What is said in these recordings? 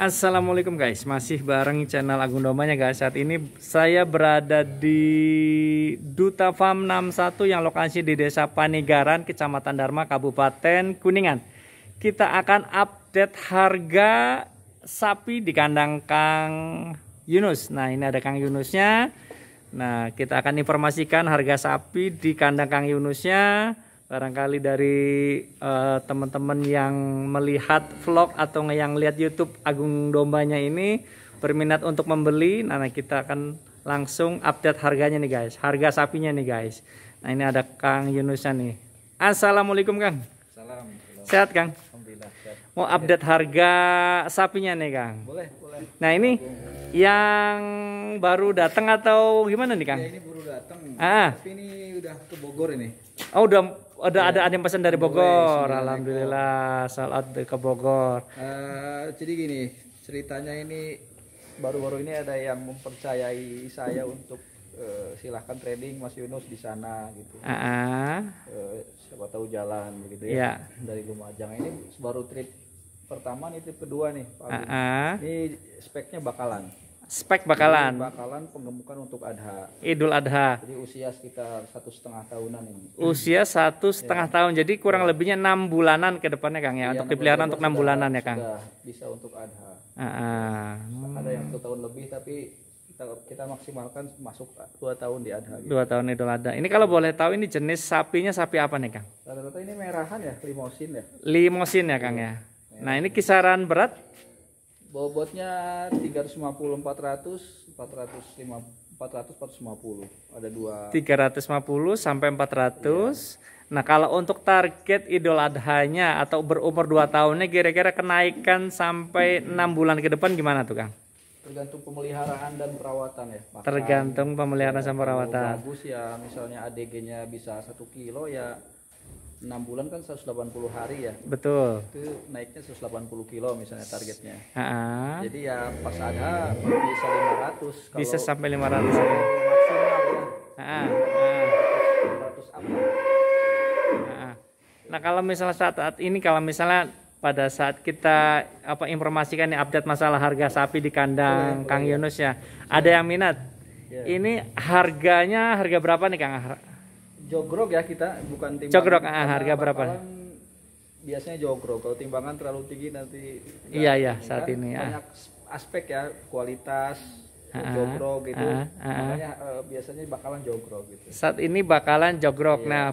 Assalamualaikum guys, masih bareng channel Agung Domanya guys Saat ini saya berada di Duta Farm 61 yang lokasi di Desa Panigaran, Kecamatan Dharma, Kabupaten Kuningan Kita akan update harga sapi di kandang Kang Yunus Nah ini ada Kang Yunusnya Nah kita akan informasikan harga sapi di kandang Kang Yunusnya barangkali dari teman eh, teman-teman yang melihat vlog atau yang lihat YouTube Agung Dombanya ini berminat untuk membeli, nah, nah kita akan langsung update harganya nih guys, harga sapinya nih guys. Nah ini ada Kang Yunusnya nih. Assalamualaikum Kang. Salam. Sehat Kang. Alhamdulillah. Sehat. Mau update harga sapinya nih Kang. Boleh, boleh. Nah ini boleh. yang baru datang atau gimana nih Kang? Ya, ini baru datang. Ah. Tapi ini udah ke Bogor ini. Oh udah Iya. ada ada yang pesan dari Bogor. Alhamdulillah, salat ke Bogor. Eh, jadi gini, ceritanya ini baru-baru ini ada yang mempercayai saya untuk eh, silahkan trading Mas Yunus di sana gitu. Uh siapa tahu jalan gitu ya. Iya. Dari Lumajang ini baru trip pertama nih trip kedua nih. Pak ah, Ini speknya bakalan spek bakalan. Ini bakalan penggemukan untuk adha. Idul adha. Jadi usia sekitar satu setengah tahunan ini. Usia satu setengah ya. tahun. Jadi kurang ya. lebihnya enam bulanan ke depannya Kang ya, ya untuk dipelihara untuk enam bulanan ya Kang. bisa untuk adha. Ah, hmm. Ada yang satu tahun lebih tapi kita, kita maksimalkan masuk dua tahun di adha. Gitu. Dua tahun idul adha. Ini kalau boleh tahu ini jenis sapinya sapi apa nih Kang? Rata-rata ini merahan ya, limosin ya. Limosin ya Kang ya. Iya. Nah ini kisaran berat bobotnya 350 400 450 400 450 ada dua 350 sampai 400 iya. nah kalau untuk target idul adhanya atau berumur 2 tahunnya kira-kira kenaikan sampai enam bulan ke depan gimana tuh Kang tergantung pemeliharaan dan perawatan ya Pakan, tergantung pemeliharaan sama perawatan bagus ya misalnya ADG nya bisa satu kilo ya enam bulan kan 180 hari ya. Betul. Itu naiknya 180 kilo misalnya targetnya. Uh -huh. Jadi ya pas ada bisa 500. Kalau bisa sampai 500 ya. Maksimal Uh -huh. Uh Nah kalau misalnya saat, saat ini kalau misalnya pada saat kita apa informasikan nih update masalah harga sapi di kandang oh, Kang Yunus ya. Ada yang minat? Ya. Ini harganya harga berapa nih Kang? jogrok ya kita bukan timbangan. Jogrok ah, harga berapa? Biasanya jogrok. Kalau timbangan terlalu tinggi nanti Iya iya saat kan ini. Ah. Banyak ah. aspek ya kualitas ah, ah, jogrok gitu. Ah, ah, Makanya eh, biasanya bakalan jogrok gitu. Saat ini bakalan jogrok. Iya. Nah,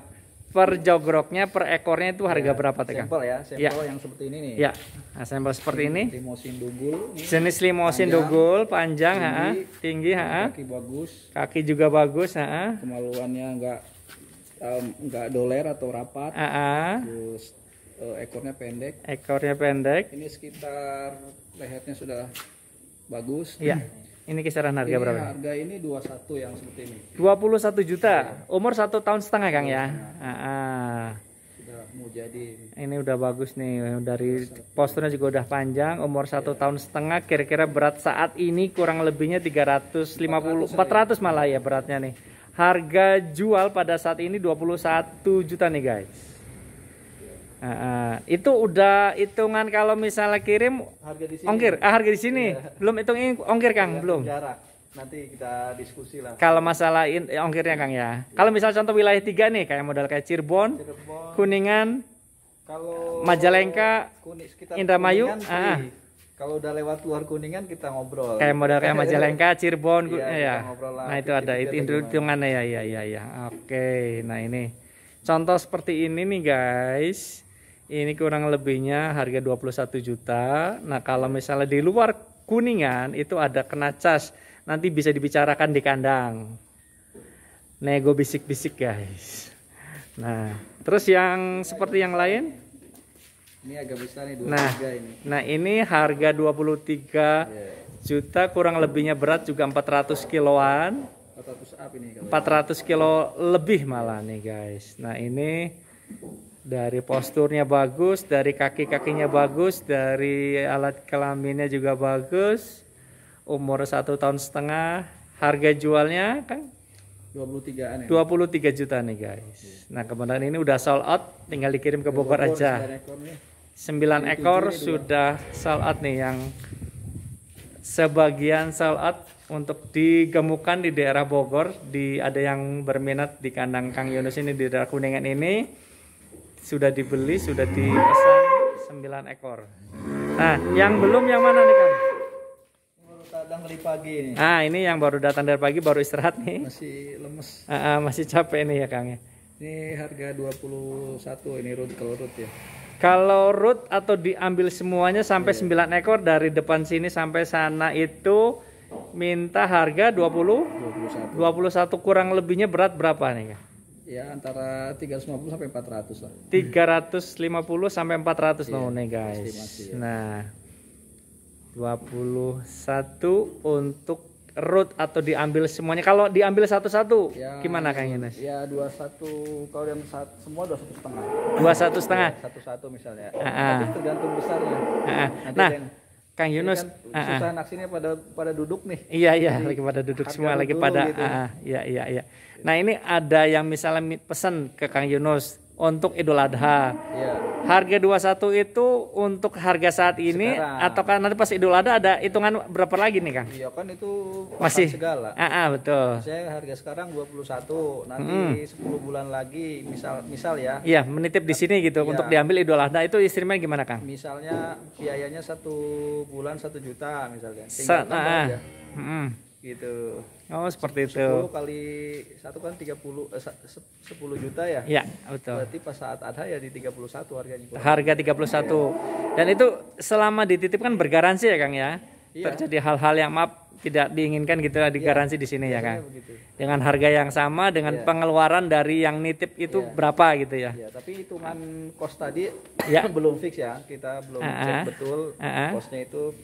per jogroknya per ekornya itu harga ya, berapa tekan? Sampel ya, sampel ya. yang seperti ini nih. Ya, nah, sampel seperti ini. Limosin dugul. Ini. Jenis limosin panjang, dugul panjang, tinggi, ha, tinggi ha. Kaki bagus. Kaki juga bagus, ha. Kemaluannya enggak nggak um, doler atau rapat uh -uh. terus uh, ekornya pendek ekornya pendek ini sekitar lehernya sudah bagus ya ini kisaran harga ini berapa? Harga ini 21 yang seperti ini. 21 juta. Ya. Umur satu tahun setengah, Kang ya. Heeh. Iya. Ah, ah. mau jadi ini udah bagus nih dari posturnya juga udah panjang umur satu ya. tahun setengah kira-kira berat saat ini kurang lebihnya 350 400, 400 malah ya beratnya nih Harga jual pada saat ini 21 juta nih guys. Uh, uh, itu udah hitungan kalau misalnya kirim harga di sini. ongkir ah, harga di sini ya. belum hitung ongkir Kang ya, belum jarak nanti kita diskusi lah kalau masalah in, eh, ongkirnya Kang ya, ya. kalau misalnya contoh wilayah tiga nih kayak modal kayak Cirebon, Cirebon. Kuningan kalau Majalengka Indramayu ah, ah kalau udah lewat luar kuningan kita ngobrol kayak modal kayak Majalengka Cirebon iya, ya lah, nah itu ada itu hitungannya ya ya ya ya oke nah ini contoh seperti ini nih guys ini kurang lebihnya harga 21 juta nah kalau misalnya di luar kuningan itu ada kena cas nanti bisa dibicarakan di kandang nego bisik-bisik guys nah terus yang seperti yang lain ini agak besar nih 23 nah, ini. Nah, ini harga 23 yeah. Iya. juta kurang lebihnya berat juga 400 kiloan. 400 up ini 400 ya. kilo lebih malah nih guys. Nah, ini dari posturnya bagus, dari kaki-kakinya bagus, dari alat kelaminnya juga bagus. Umur satu tahun setengah, harga jualnya kan 23 23 juta nih guys. Nah, kemudian ini udah sold out, tinggal dikirim ke Bogor, Bogor aja. 9 ekor sudah salat nih yang sebagian salat untuk digemukan di daerah Bogor di ada yang berminat di kandang Kang Yunus ini di daerah Kuningan ini sudah dibeli sudah dipesan 9 ekor nah yang belum yang mana nih Kang datang dari pagi ini. Ah, ini yang baru datang dari pagi baru istirahat nih. Masih lemes. Ah, ah masih capek nih ya Kang ya. Ini harga 21 ini root ke root ya. Kalau root atau diambil semuanya sampai yeah. Iya. 9 ekor dari depan sini sampai sana itu minta harga 20 21. 21 kurang lebihnya berat berapa nih? Kak? Ya antara 350 sampai 400 lah. 350 sampai 400 yeah, nih guys. ya. Nah. 21 untuk root atau diambil semuanya? Kalau diambil satu-satu, ya, gimana Kang Ines? Ya dua satu, kalau yang sat, semua dua satu setengah. Dua satu setengah. Satu satu misalnya. Uh -uh. Tapi tergantung besarnya. Uh -uh. Nah, yang, Kang Yunus kan, uh -uh. susah naksinya pada pada duduk nih. Iya iya, Jadi, lagi pada duduk semua, lagi pada gitu. uh -uh. iya iya iya. Nah ini ada yang misalnya pesan ke Kang Yunus untuk Idul Adha. Yeah. Harga 21 itu untuk harga saat ini atau kan nanti pas Idul Adha ada hitungan berapa lagi nih, Kang? Iya, kan itu masih segala. Uh -uh, betul. Saya harga sekarang 21, nanti hmm. 10 bulan lagi misal misal ya. Iya, menitip di sini gitu iya. untuk diambil Idul Adha itu istrinya gimana, Kang? Misalnya biayanya satu bulan satu juta misalnya. Tinggal Sa gitu oh seperti itu 10 kali satu kan tiga puluh eh, sepuluh juta ya ya betul berarti pas saat ada ya di 31 harganya kurang. harga satu dan itu selama dititipkan bergaransi ya Kang ya iya. terjadi hal-hal yang maaf tidak diinginkan gitu lah iya. digaransi ya, di sini ya Kang begitu. dengan harga yang sama dengan ya. pengeluaran dari yang nitip itu ya. berapa gitu ya ya tapi hitungan kos tadi ya. belum fix ya kita belum uh -huh. cek betul uh -huh. kosnya itu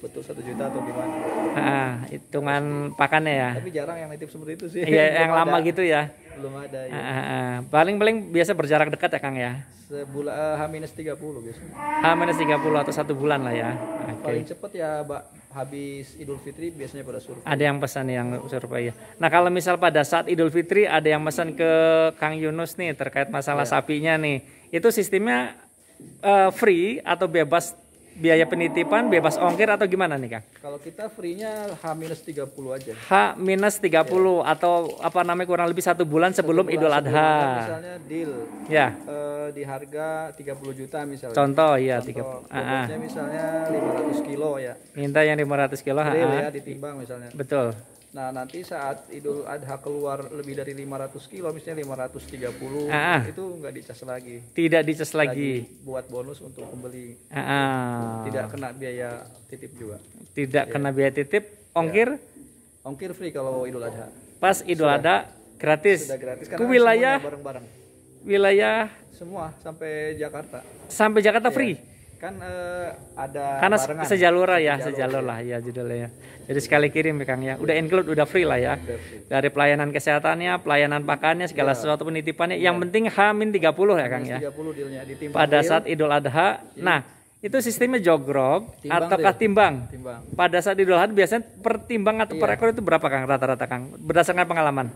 betul satu juta atau gimana ah, hitungan pakannya ya tapi jarang yang nitip seperti itu sih iya yang lama ada. gitu ya belum ada ya. ah, ah, paling paling biasa berjarak dekat ya kang ya sebulan uh, eh, h minus tiga puluh biasanya h minus tiga puluh atau satu bulan lah ya okay. paling cepat ya mbak habis Idul Fitri biasanya pada survei ada yang pesan yang survei ya nah kalau misal pada saat Idul Fitri ada yang pesan ke Kang Yunus nih terkait masalah ya. sapinya nih itu sistemnya uh, free atau bebas biaya penitipan bebas ongkir atau gimana nih Kang? Kalau kita free-nya H-30 aja. H-30 ya. atau apa namanya kurang lebih satu bulan sebelum satu bulan Idul Adha. Misalnya deal. Ya. E, di harga 30 juta misalnya. Contoh ya Contoh, 30. Ah, ah, misalnya 500 kilo ya. Minta yang 500 kilo, Real, ah, ah. ya ditimbang misalnya. Betul. Nah, nanti saat Idul Adha keluar lebih dari 500 kilo, misalnya 530, ah, ah, itu nggak dicas lagi. Tidak dicas lagi. lagi. Buat bonus untuk pembeli. Ah. ah. Tidak kena biaya titip juga. Tidak ya. kena biaya titip. Iya. Ongkir? Ya. Ongkir free kalau Idul Adha. Pas Idul Adha gratis. Sudah gratis ke wilayah bareng-bareng. Wilayah semua sampai Jakarta. Sampai Jakarta ya. free kan uh, ada karena barengan. sejalur ya sejalur, lah ya, iya. ya judulnya ya. jadi sekali kirim ya Kang ya udah include udah free lah ya dari pelayanan kesehatannya pelayanan pakannya segala ya. sesuatu penitipannya yang ya. penting H-30 ya Kang ya 30 dealnya, pada saat Idul Adha ya. nah itu sistemnya jogrok timbang ataukah timbang? timbang pada saat Idul Adha biasanya pertimbang atau iya. per ekor itu berapa Kang rata-rata Kang berdasarkan pengalaman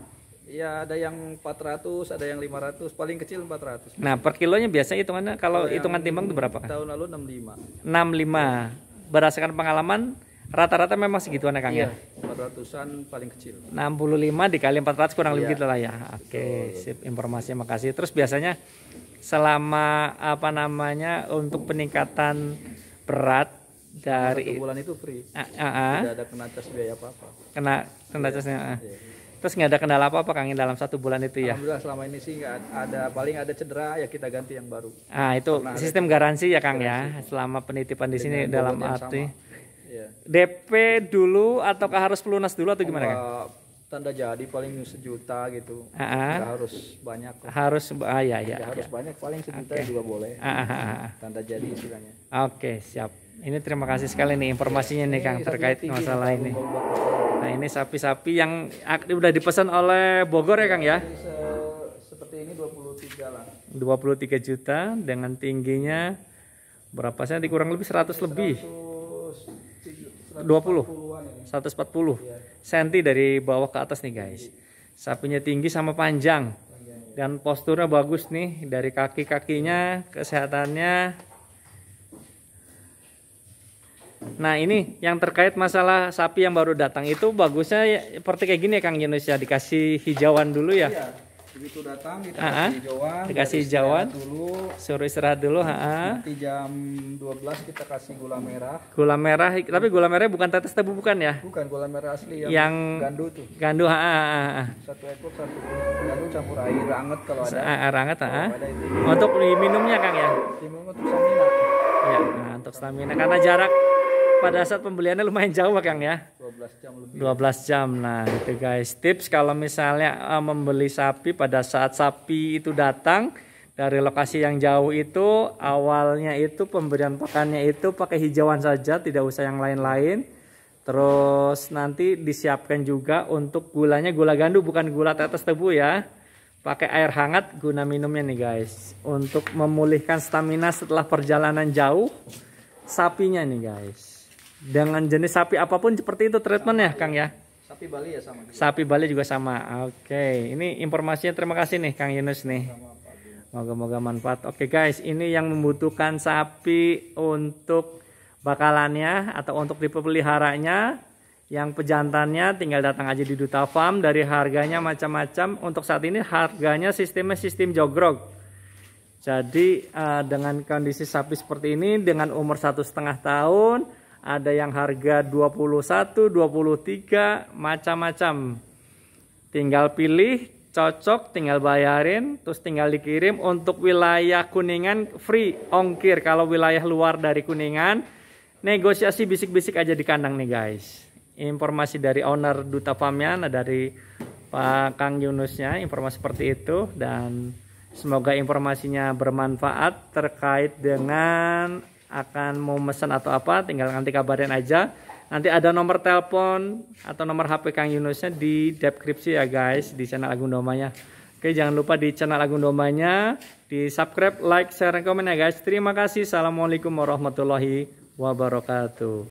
ya ada yang 400, ada yang 500, paling kecil 400. Nah, per kilonya biasanya hitungannya kalau, hitungan timbang itu berapa? Tahun lalu 65. 65. Berdasarkan pengalaman rata-rata memang segitu anak ya, Kang ya? 400-an iya, paling kecil. 65 dikali 400 kurang ya. lebih iya. gitu lah ya. Oke, sip informasinya makasih. Terus biasanya selama apa namanya untuk peningkatan berat dari satu bulan itu free. Ah, ah, ah. Tidak ada kena cas biaya apa-apa. Kena kena iya. casnya. Ah. Iya. Terus nggak ada kendala apa-apa Kang dalam satu bulan itu ya? Alhamdulillah selama ini sih nggak ada paling ada cedera ya kita ganti yang baru. Ah itu Karena sistem garansi ya Kang ya? garansi. ya selama penitipan di sini dalam arti ya. DP dulu ataukah harus pelunas dulu atau gimana Kang? Eh, tanda jadi paling sejuta gitu uh ah, -huh. Ah. harus banyak kok. harus ah, ya ya, ya. harus iya. banyak paling sejuta okay. juga boleh uh ah, -huh. tanda jadi istilahnya oke okay, siap ini terima kasih sekali nih informasinya nih iya, kang iya, terkait masalah ini Nah, ini sapi-sapi yang udah dipesan oleh Bogor ya, Kang ya? Seperti ini 23 lah. 23 juta dengan tingginya berapa sih? Nanti kurang lebih 100, lebih. 20 140 cm senti dari bawah ke atas nih guys sapinya tinggi sama panjang iya. dan posturnya bagus nih dari kaki-kakinya kesehatannya Nah ini yang terkait masalah sapi yang baru datang itu bagusnya ya, seperti kayak gini ya Kang Yunus ya dikasih hijauan dulu ya. Iya. Begitu datang kita kasih hijauan, dikasih hijauan dulu, suruh istirahat dulu. ha -ha. Nanti jam 12 kita kasih gula merah. Gula merah, tapi gula merah bukan tetes tebu bukan ya? Bukan gula merah asli yang, yang gandu tuh. Gandu, ha, ha, Satu ekor satu gandu campur air anget kalau ada. Ah, air anget, ha. -ha. Untuk minumnya Kang ya? Minum untuk stamina. Ya, nah, untuk stamina karena jarak pada saat pembeliannya lumayan jauh Kang ya. 12 jam lebih. 12 jam. Nah, itu guys tips kalau misalnya uh, membeli sapi pada saat sapi itu datang dari lokasi yang jauh itu awalnya itu pemberian pakannya itu pakai hijauan saja, tidak usah yang lain-lain. Terus nanti disiapkan juga untuk gulanya gula gandu bukan gula tetes tebu ya. Pakai air hangat guna minumnya nih guys. Untuk memulihkan stamina setelah perjalanan jauh sapinya nih guys. Dengan jenis sapi apapun seperti itu treatmentnya, ya Kang ya. Sapi Bali ya sama. Juga. Sapi Bali juga sama. Oke, okay. ini informasinya terima kasih nih Kang Yunus nih. Moga-moga manfaat. Oke okay, guys, ini yang membutuhkan sapi untuk bakalannya atau untuk dipeliharanya. Yang pejantannya tinggal datang aja di Duta Farm dari harganya macam-macam. Untuk saat ini harganya sistemnya sistem jogrog. Jadi eh, dengan kondisi sapi seperti ini dengan umur satu setengah tahun ada yang harga 21, 23, macam-macam. Tinggal pilih, cocok, tinggal bayarin, terus tinggal dikirim. Untuk wilayah Kuningan free ongkir kalau wilayah luar dari Kuningan. Negosiasi bisik-bisik aja di kandang nih guys. Informasi dari owner Duta Famian, dari Pak Kang Yunusnya, informasi seperti itu dan semoga informasinya bermanfaat terkait dengan akan mau mesen atau apa tinggal nanti kabarin aja nanti ada nomor telepon atau nomor HP Kang Yunusnya di deskripsi ya guys di channel Agung Domanya oke jangan lupa di channel Agung Domanya di subscribe like share dan komen ya guys terima kasih Assalamualaikum warahmatullahi wabarakatuh